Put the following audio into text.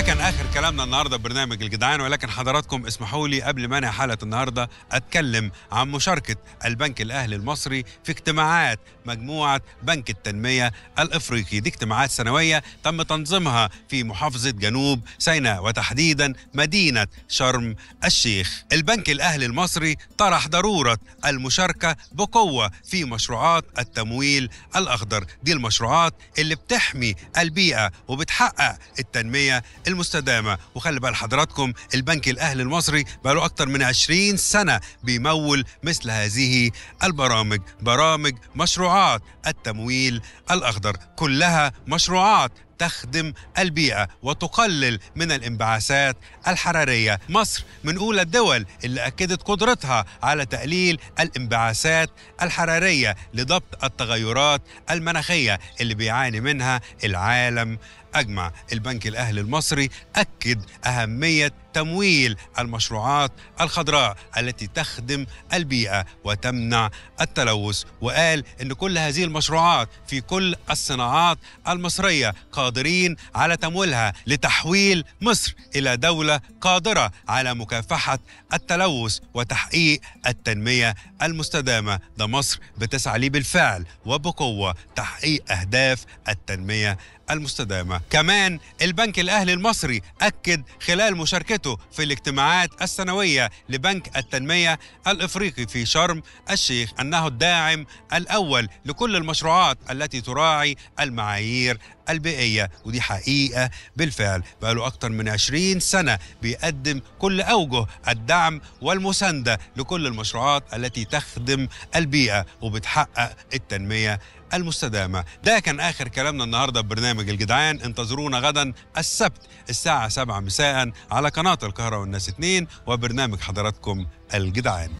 ده كان اخر كلامنا النهارده في برنامج الجدعان ولكن حضراتكم اسمحوا لي قبل ما انهي حلقه النهارده اتكلم عن مشاركه البنك الاهلي المصري في اجتماعات مجموعه بنك التنميه الافريقي دي اجتماعات سنويه تم تنظيمها في محافظه جنوب سيناء وتحديدا مدينه شرم الشيخ البنك الاهلي المصري طرح ضروره المشاركه بقوه في مشروعات التمويل الاخضر دي المشروعات اللي بتحمي البيئه وبتحقق التنميه المستدامة وخلي بال حضراتكم البنك الأهلي المصري بقاله أكتر من 20 سنة بيمول مثل هذه البرامج برامج مشروعات التمويل الأخضر كلها مشروعات تخدم البيئة وتقلل من الانبعاثات الحرارية مصر من أولى الدول اللي أكدت قدرتها على تقليل الانبعاثات الحرارية لضبط التغيرات المناخية اللي بيعاني منها العالم أجمع البنك الأهلي المصري أكد أهمية تمويل المشروعات الخضراء التي تخدم البيئة وتمنع التلوث وقال أن كل هذه المشروعات في كل الصناعات المصرية قادرين على تمويلها لتحويل مصر إلى دولة قادرة على مكافحة التلوث وتحقيق التنمية المستدامة ده مصر بتسعى ليه بالفعل وبقوة تحقيق أهداف التنمية المستدامة كمان البنك الأهلي المصري أكد خلال مشاركته في الاجتماعات السنوية لبنك التنمية الإفريقي في شرم الشيخ أنه الداعم الأول لكل المشروعات التي تراعي المعايير البيئية ودي حقيقة بالفعل بقاله أكثر من 20 سنة بيقدم كل أوجه الدعم والمساندة لكل المشروعات التي تخدم البيئة وبتحقق التنمية المستدامة ده كان آخر كلامنا النهاردة ببرنامج الجدعان انتظرونا غدا السبت الساعة 7 مساء على قناة القاهرة والناس 2 وبرنامج حضراتكم الجدعان